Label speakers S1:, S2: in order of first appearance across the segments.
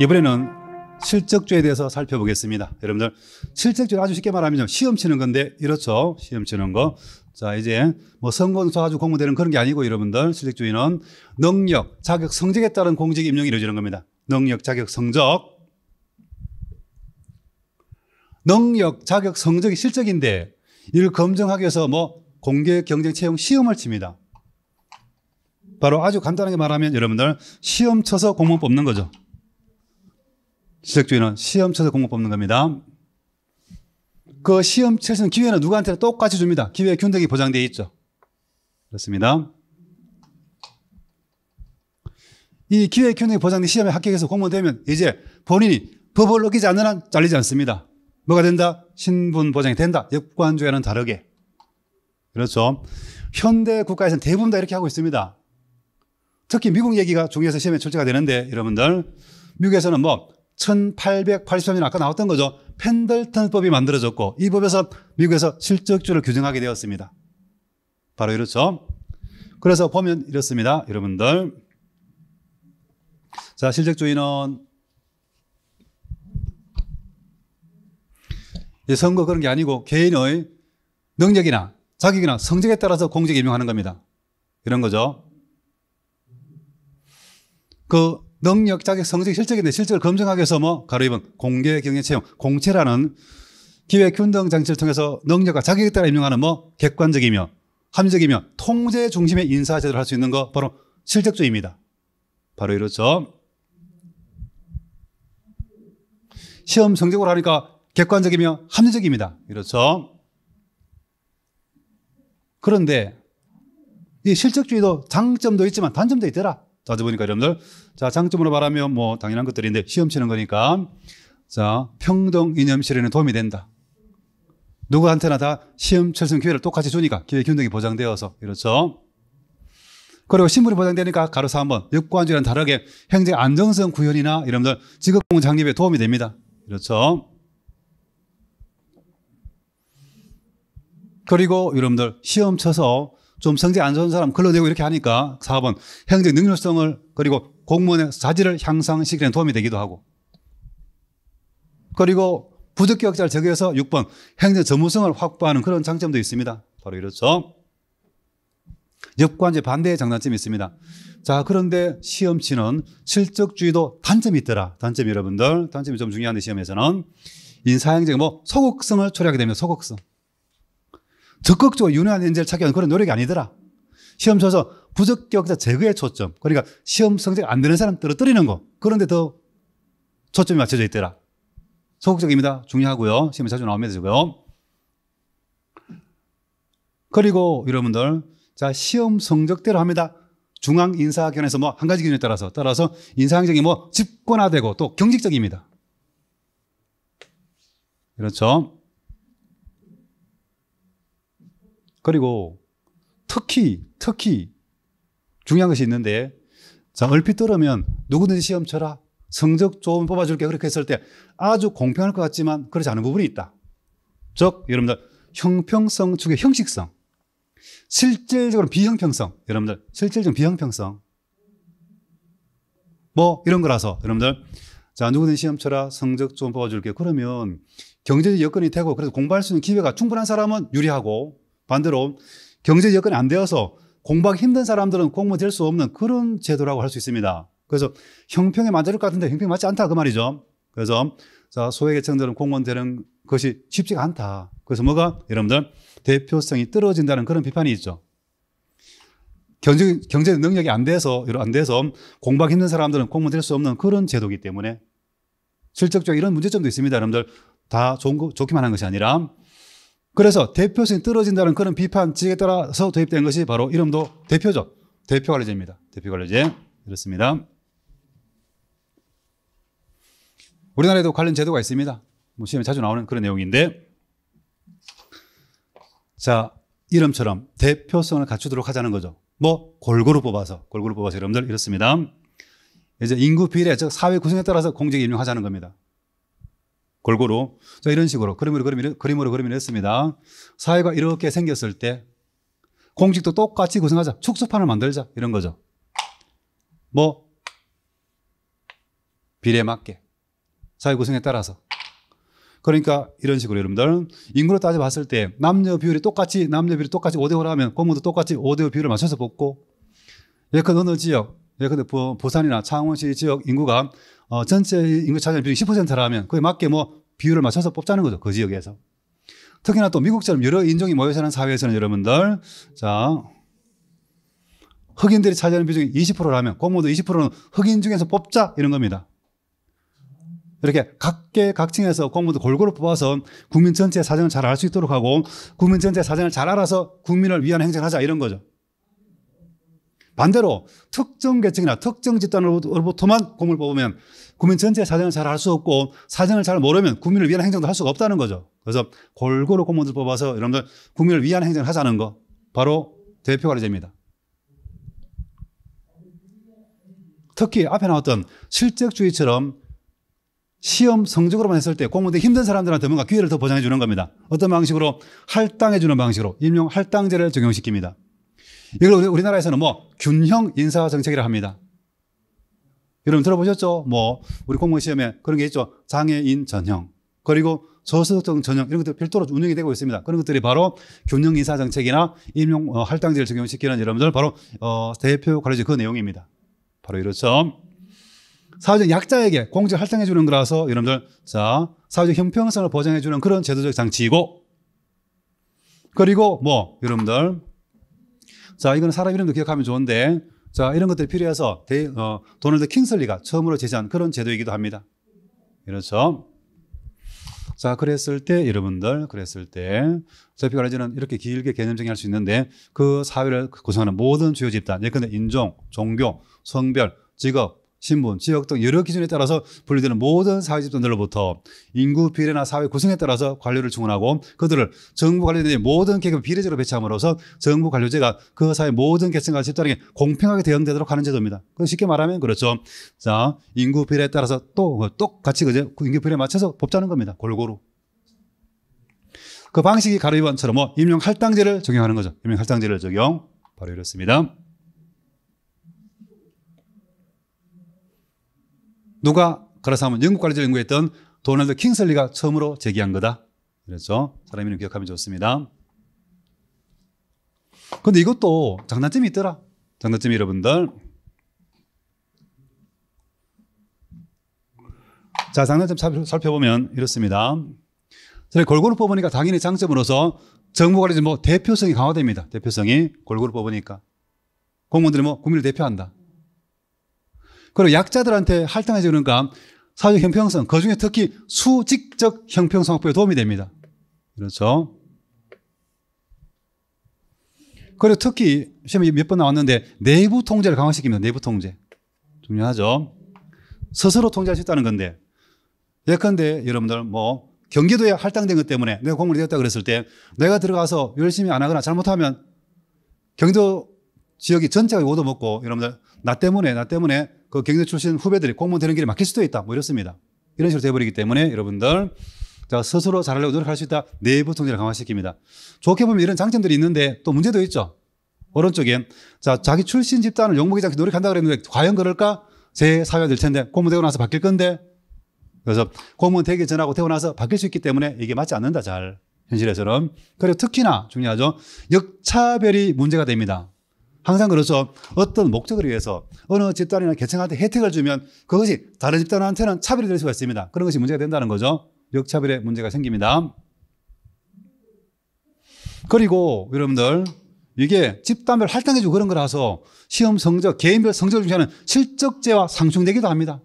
S1: 이번에는 실적주에 대해서 살펴보겠습니다. 여러분들 실적주 아주 쉽게 말하면 시험 치는 건데 이렇죠. 시험 치는 거. 자 이제 뭐 선거운서 가지 공부되는 그런 게 아니고 여러분들 실적주의는 능력, 자격, 성적에 따른 공직 임용이 이루어지는 겁니다. 능력, 자격, 성적. 능력, 자격, 성적이 실적인데 이를 검증하기 위해서 뭐 공개 경쟁 채용 시험을 칩니다. 바로 아주 간단하게 말하면 여러분들 시험 쳐서 공무원 뽑는 거죠. 지적주의는 시험쳐서 공부 뽑는 겁니다. 그 시험쳐서는 기회는 누구한테나 똑같이 줍니다. 기회 균등이 보장되어 있죠. 그렇습니다. 이 기회 균등이 보장된 시험에 합격해서 공무원되면 이제 본인이 법을 어기지 않는 한 잘리지 않습니다. 뭐가 된다? 신분 보장이 된다. 역관주의와는 다르게. 그렇죠. 현대 국가에서는 대부분 다 이렇게 하고 있습니다. 특히 미국 얘기가 중요해서 시험에 출제가 되는데 여러분들 미국에서는 뭐 1883년 아까 나왔던 거죠. 펜들턴법이 만들어졌고 이 법에서 미국에서 실적주를 규정하게 되었습니다. 바로 이렇죠. 그래서 보면 이렇습니다. 여러분들. 자, 실적주의는 선거 그런 게 아니고 개인의 능력이나 자격이나 성적에 따라서 공직 임명하는 겁니다. 이런 거죠. 그 능력, 자격, 성적, 실적인데 실적을 검증하기 위해서 뭐 가로 입은 공개 경영 채용 공채라는 기획 균등 장치를 통해서 능력과 자격에 따라 임명하는 뭐 객관적이며 합리적이며 통제 중심의 인사 제도를 할 수 있는 거 바로 실적주의입니다. 바로 이렇죠. 시험 성적으로 하니까 객관적이며 합리적입니다. 이렇죠. 그런데 이 실적주의도 장점도 있지만 단점도 있더라. 자주 보니까 여러분들 자 장점으로 말하면 뭐 당연한 것들인데 시험 치는 거니까 자 평등 이념 실현에 도움이 된다. 누구한테나 다 시험 철성 기회를 똑같이 주니까 기회 균등이 보장되어서 그렇죠. 그리고 신분이 보장되니까 가로사 한번 역관주랑 다르게 행정 안정성 구현이나 여러분들 직업공 장립에 도움이 됩니다. 그렇죠. 그리고 여러분들 시험 쳐서 좀 성적 이안 좋은 사람 걸러내고 이렇게 하니까 4번 행정 능률성을 그리고 공무원의 자질을 향상시키는 도움이 되기도 하고 그리고 부적격자를 적용해서 6번 행정 전문성을 확보하는 그런 장점도 있습니다. 바로 이렇죠. 역관제 반대의 장단점이 있습니다. 자, 그런데 시험치는 실적주의도 단점이 있더라. 단점이 여러분들. 단점이 좀 중요한데 시험에서는 인사행정 뭐 소극성을 초래하게 됩니다. 소극성. 적극적으로 유능한 인재를 찾기 위한 그런 노력이 아니더라. 시험 쳐서 부적격자 제거에 초점. 그러니까 시험 성적 안 되는 사람 떨어뜨리는 거. 그런데 더 초점이 맞춰져 있더라. 소극적입니다. 중요하고요. 시험에 자주 나옵니다. 지금. 그리고 여러분들, 자, 시험 성적대로 합니다. 중앙 인사학연에서 뭐 한 가지 기준에 따라서 따라서 인사행정이 뭐 집권화되고 또 경직적입니다. 그렇죠. 그리고 특히 특히 중요한 것이 있는데 자 얼핏 들으면 누구든지 시험 쳐라 성적 좋은 뽑아줄게 그렇게 했을 때 아주 공평할 것 같지만 그렇지 않은 부분이 있다. 즉 여러분들 형평성 축의 형식성 실질적으로 비형평성 여러분들 실질적 비형평성 뭐 이런 거라서 여러분들 자누구든 시험 쳐라 성적 좀 뽑아줄게 그러면 경제적 여건이 되고 그래서 공부할 수 있는 기회가 충분한 사람은 유리하고 반대로 경제 여건이 안 되어서 공부하기 힘든 사람들은 공무원 될 수 없는 그런 제도라고 할 수 있습니다. 그래서 형평에 맞을 것 같은데 형평이 맞지 않다 그 말이죠. 그래서 자, 소외계층들은 공무원 되는 것이 쉽지가 않다. 그래서 뭐가 여러분들 대표성이 떨어진다는 그런 비판이 있죠. 경제, 경제 능력이 안 돼서, 안 돼서 공부하기 힘든 사람들은 공무원 될 수 없는 그런 제도이기 때문에 실적적인 이런 문제점도 있습니다. 여러분들 다 좋은 거, 좋기만 한 것이 아니라 그래서 대표성이 떨어진다는 그런 비판 지에 따라서 도입된 것이 바로 이름도 대표죠. 대표 관리제입니다. 대표 관리제. 이렇습니다. 우리나라에도 관련 제도가 있습니다. 뭐 시험에 자주 나오는 그런 내용인데 자, 이름처럼 대표성을 갖추도록 하자는 거죠. 뭐 골고루 뽑아서 골고루 뽑아서 여러분들 이렇습니다. 이제 인구 비례 즉 사회 구성에 따라서 공직 에임명하자는 겁니다. 골고루. 자, 이런 식으로 그림으로 그림으로 그림으로 그림을 했습니다. 사회가 이렇게 생겼을 때 공식도 똑같이 구성하자. 축소판을 만들자. 이런 거죠. 뭐 비례 맞게 사회 구성에 따라서 그러니까 이런 식으로 여러분들 인구로 따져봤을 때 남녀 비율이 똑같이 남녀 비율이 똑같이 5대 5라면 공무도 똑같이 5대 5 비율을 맞춰서 뽑고 예컨 어느 지역 예, 근데 부산이나 창원시 지역 인구가 어, 전체 인구 차지하 비중이 10%라면 그에 맞게 뭐 비율을 맞춰서 뽑자는 거죠. 그 지역에서. 특히나 또 미국처럼 여러 인종이 모여 사는 사회에서는 여러분들, 자, 흑인들이 차지하는 비중이 20%라면 공모도 20%는 흑인 중에서 뽑자 이런 겁니다. 이렇게 각계 각층에서 공무원들 골고루 뽑아서 국민 전체의 사정을 잘 알 수 있도록 하고 국민 전체의 사정을 잘 알아서 국민을 위한 행정하자 이런 거죠. 반대로 특정 계층이나 특정 집단으로부터만 공을 뽑으면 국민 전체 사정을 잘 알 수 없고 사정을 잘 모르면 국민을 위한 행정도 할 수가 없다는 거죠. 그래서 골고루 공무원들 뽑아서 여러분들 국민을 위한 행정을 하자는 거 바로 대표 관리제입니다. 특히 앞에 나왔던 실적주의처럼 시험 성적으로만 했을 때 공무원들이 힘든 사람들한테 뭔가 기회를 더 보장해 주는 겁니다. 어떤 방식으로 할당해 주는 방식으로 임용 할당제를 적용시킵니다. 이걸 우리나라에서는 뭐 균형 인사 정책이라 합니다. 여러분 들어보셨죠? 뭐 우리 공무원 시험에 그런 게 있죠. 장애인 전형 그리고 저소득층 전형 이런 것들 별도로 운영이 되고 있습니다. 그런 것들이 바로 균형 인사 정책이나 임용 어, 할당제를 적용시키는 여러분들 바로 어, 대표 관리제 그 내용입니다. 바로 이렇죠. 사회적 약자에게 공적 할당해 주는 거라서 여러분들 자 사회적 형평성을 보장해 주는 그런 제도적 장치이고 그리고 뭐 여러분들 자, 이건 사람 이름도 기억하면 좋은데 자, 이런 것들이 필요해서 데, 어, 도널드 킹슬리가 처음으로 제시한 그런 제도이기도 합니다. 그렇죠. 자, 그랬을 때 여러분들, 그랬을 때 저희가 알지는 이렇게 길게 개념 정의할 수 있는데 그 사회를 구성하는 모든 주요 집단, 예컨대 인종, 종교, 성별, 직업, 신분, 지역 등 여러 기준에 따라서 분류되는 모든 사회 집단들로부터 인구 비례나 사회 구성에 따라서 관료를 충원하고 그들을 정부 관료들된 모든 계급 비례제로 배치함으로써 정부 관료제가 그 사회 모든 계층과 집단에게 공평하게 대응되도록 하는 제도입니다. 쉽게 말하면 그렇죠. 자, 인구 비례에 따라서 또 그 똑같이 그제 인구 비례에 맞춰서 뽑자는 겁니다. 골고루. 그 방식이 가로위반처럼 뭐 임용 할당제를 적용하는 거죠. 임용 할당제를 적용 바로 이렇습니다. 누가 그래서 하면 영국 관리자를 연구했던 도널드 킹슬리가 처음으로 제기한 거다. 그렇죠. 사람이는 기억하면 좋습니다. 근데 이것도 장단점이 있더라. 장단점이 여러분들. 자, 장단점 살펴보면 이렇습니다. 저희 골고루 뽑으니까 당연히 장점으로서 정부가 이제 뭐 대표성이 강화됩니다. 대표성이 골고루 뽑으니까. 공무원들이 뭐 국민을 대표한다. 그리고 약자들한테 할당해주는러 사회적 형평성, 그 중에 특히 수직적 형평성 확보에 도움이 됩니다. 그렇죠. 그리고 특히 시험에 몇 번 나왔는데 내부 통제를 강화시킵니다. 내부 통제. 중요하죠. 스스로 통제할 수 있다는 건데 예컨대 여러분들 뭐 경기도에 할당된 것 때문에 내가 공무원이 되었다 그랬을 때 내가 들어가서 열심히 안 하거나 잘못하면 경기도 지역이 전체가 오도 먹고 여러분들 나 때문에 나 때문에 그 경제 출신 후배들이 공무원 되는 길이 막힐 수도 있다. 뭐 이렇습니다. 이런 식으로 돼버리기 때문에 여러분들 자 스스로 잘하려고 노력할 수 있다. 내부 통제를 강화시킵니다. 좋게 보면 이런 장점들이 있는데 또 문제도 있죠. 오른쪽엔 자 자기 출신 집단을 욕먹이지 않게 노력한다 그랬는데 과연 그럴까? 제 사회가 될 텐데 공무원 되고 나서 바뀔 건데 그래서 공무원 되기 전하고 되고 나서 바뀔 수 있기 때문에 이게 맞지 않는다 잘 현실에서는 그리고 특히나 중요하죠 역차별이 문제가 됩니다. 항상 그래죠 어떤 목적을 위해서 어느 집단이나 계층한테 혜택을 주면 그것이 다른 집단한테는 차별이 될 수가 있습니다. 그런 것이 문제가 된다는 거죠. 역차별의 문제가 생깁니다. 그리고 여러분들 이게 집단별 할당해주고 그런 거라서 시험 성적, 개인별 성적을 중시하는 실적제와 상충되기도 합니다.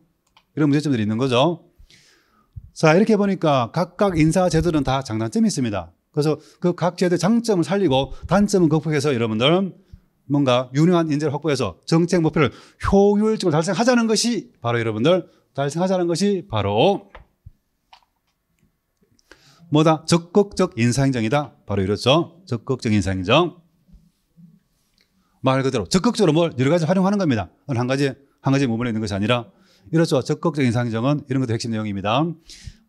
S1: 이런 문제점들이 있는 거죠. 자, 이렇게 보니까 각각 인사제도는 다 장단점이 있습니다. 그래서 그 각 제도의 장점을 살리고 단점은 극복해서 여러분들 뭔가 유능한 인재를 확보해서 정책 목표를 효율적으로 달성하자는 것이 바로 여러분들 달성하자는 것이 바로 뭐다? 적극적 인사행정이다. 바로 이렇죠. 적극적 인사행정. 말 그대로 적극적으로 뭘 여러 가지 활용하는 겁니다. 한 가지 한 가지 부분에 있는 것이 아니라 이렇죠. 적극적 인사행정은 이런 것도 핵심 내용입니다.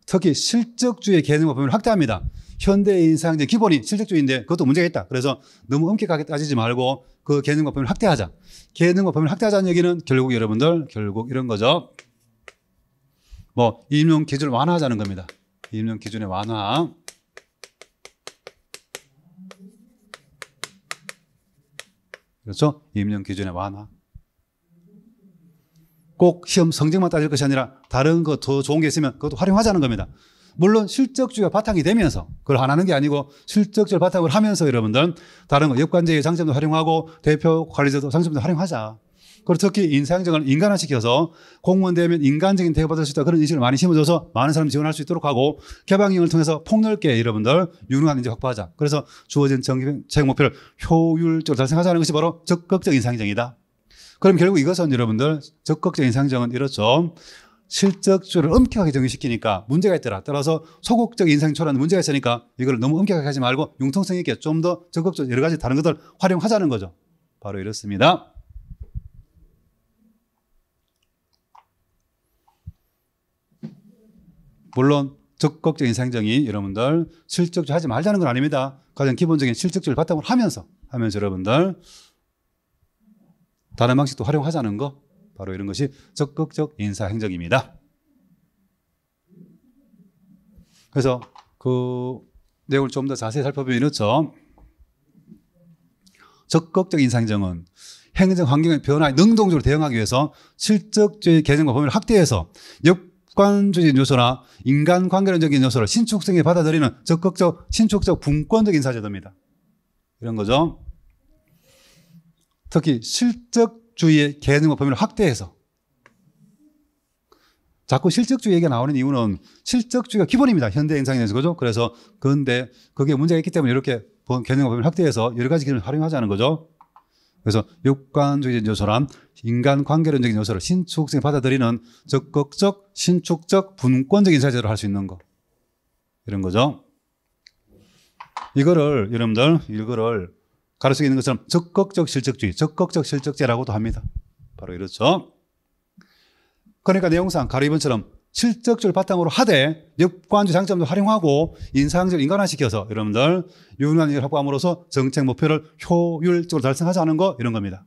S1: 특히 실적주의 개념과 범위를 확대합니다. 현대인상의 기본이 실적주의인데 그것도 문제가 있다. 그래서 너무 엄격하게 따지지 말고 그 개념과 범위 확대하자. 개념과 범위 확대하자는 얘기는 결국 여러분들 결국 이런 거죠. 뭐 임용 기준을 완화하자는 겁니다. 임용 기준의 완화. 그렇죠? 임용 기준의 완화. 꼭 시험 성적만 따질 것이 아니라 다른 거 더 좋은 게 있으면 그것도 활용하자는 겁니다. 물론 실적주의가 바탕이 되면서 그걸 안 하는 게 아니고 실적주의를 바탕으로 하면서 여러분들 다른 거 역관제의 장점도 활용하고 대표 관리자도 장점도 활용하자. 그리고 특히 인사행정을 인간화시켜서 공무원 되면 인간적인 대우받을 수 있다 그런 인식을 많이 심어줘서 많은 사람 지원할 수 있도록 하고 개방형을 통해서 폭넓게 여러분들 유능한 인재 확보하자. 그래서 주어진 정책 목표를 효율적으로 달성하자는 것이 바로 적극적 인사행정이다. 그럼 결국 이것은 여러분들 적극적인 상정은 이렇죠. 실적주를 엄격하게 정의시키니까 문제가 있더라. 따라서 소극적 인상초라는 문제가 있으니까 이걸 너무 엄격하게 하지 말고 융통성 있게 좀 더 적극적 여러 가지 다른 것들 활용하자는 거죠. 바로 이렇습니다. 물론 적극적인 상정이 여러분들 실적주 하지 말자는 건 아닙니다. 가장 기본적인 실적주를 바탕으로 하면서 하면서 여러분들 다른 방식도 활용하자는 거 바로 이런 것이 적극적 인사 행정입니다. 그래서 그 내용을 좀 더 자세히 살펴보면 이렇죠. 적극적 인사 행정은 행정 환경의 변화에 능동적으로 대응하기 위해서 실적주의 개념과 범위를 확대해서 역관주의 요소나 인간관계론적인 요소를 신축성에 받아들이는 적극적 신축적 분권적 인사제도입니다. 이런 거죠. 특히 실적주의 의 개념과 범위를 확대해서 자꾸 실적주의 얘기가 나오는 이유는 실적주의가 기본입니다. 현대 인상에서 그죠? 그래서 근데 그게 문제가 있기 때문에 이렇게 개념과 범위를 확대해서 여러 가지 기능을 활용하자는 거죠. 그래서 육관적인 요소란 인간관계론적인 요소를 신축성에 받아들이는 적극적, 신축적, 분권적인 사제로 할 수 있는 거 이런 거죠. 이거를 여러분들 이거를 가르치고 있는 것처럼 적극적 실적주의, 적극적 실적제라고도 합니다. 바로 이렇죠. 그러니까 내 영상 가리번처럼 실적주를 바탕으로 하되 역관주 장점도 활용하고 인상적 인간화시켜서 여러분들 유능한 일을 확보함으로써 정책 목표를 효율적으로 달성하자는 거 이런 겁니다.